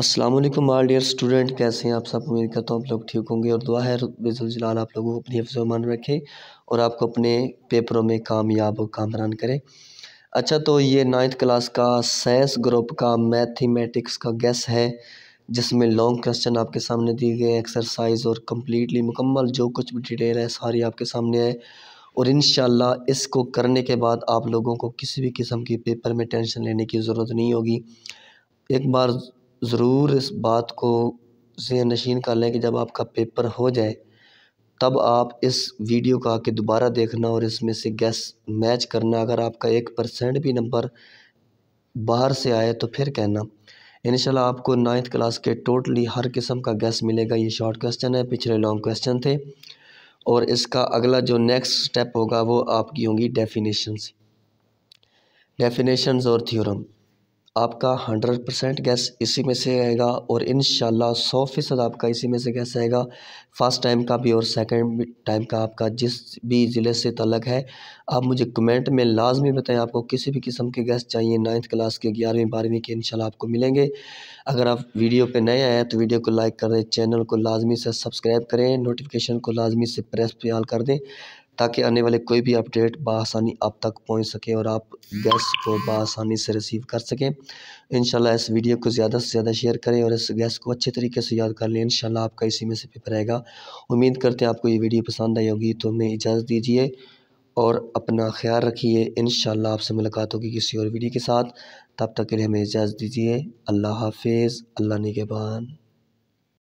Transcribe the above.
असलम आल dear student कैसे हैं आप सब उम्मीद करता हूँ आप लोग ठीक होंगे और दुआ है रबाल आप लोगों को अपनी मान रखें और आपको अपने पेपरों में कामयाब और कामरान करें अच्छा तो ये नाइन्थ क्लास का साइंस ग्रुप का मैथमेटिक्स का गैस है जिसमें लॉन्ग क्वेश्चन आपके सामने दिए गए एक्सरसाइज और कम्प्लीटली मुकम्मल जो कुछ भी डिटेल है सारी आपके सामने आए और इन इसको करने के बाद आप लोगों को किसी भी किस्म की पेपर में टेंशन लेने की ज़रूरत नहीं होगी एक बार ज़रूर इस बात को ज़हन नशीन कर लें कि जब आपका पेपर हो जाए तब आप इस वीडियो को आके दोबारा देखना और इसमें से गैस मैच करना अगर आपका एक परसेंट भी नंबर बाहर से आए तो फिर कहना इन आपको नाइन्थ क्लास के टोटली हर किस्म का गैस मिलेगा ये शॉर्ट क्वेश्चन है पिछले लॉन्ग क्वेश्चन थे और इसका अगला जो नेक्स्ट स्टेप होगा वो आपकी होंगी डेफिनेशन डेफिनेशन और थियोरम आपका हंड्रेड परसेंट गैस इसी में से आएगा और इन सौ फ़ीसद आपका इसी में से गैस आएगा फ़र्स्ट टाइम का भी और सेकंड टाइम का आपका जिस भी ज़िले से तलक है आप मुझे कमेंट में लाजमी बताएं आपको किसी भी किस्म के गैस चाहिए नाइन्थ क्लास के ग्यारहवीं बारहवीं के इन आपको मिलेंगे अगर आप वीडियो पर नए आए तो वीडियो को लाइक करें चैनल को लाजमी से सब्सक्राइब करें नोटिफिकेशन को लाजमी से प्रेस पर कर दें ताकि आने वाले कोई भी अपडेट बसानी आप तक पहुंच सके और आप गेस्ट को बसानी से रिसीव कर सकें इन इस वीडियो को ज़्यादा से ज़्यादा शेयर करें और इस गेस्ट को अच्छे तरीके से याद कर लें इन आपका इसी में से पेपर आएगा उम्मीद करते हैं आपको ये वीडियो पसंद आई होगी तो हमें इजाज़त दीजिए और अपना ख्याल रखिए इन आपसे मुलाकात होगी किसी और वीडियो के साथ तब तक के लिए हमें इजाज़त दीजिए अल्लाह हाफिज़ अल्लाह निगेबान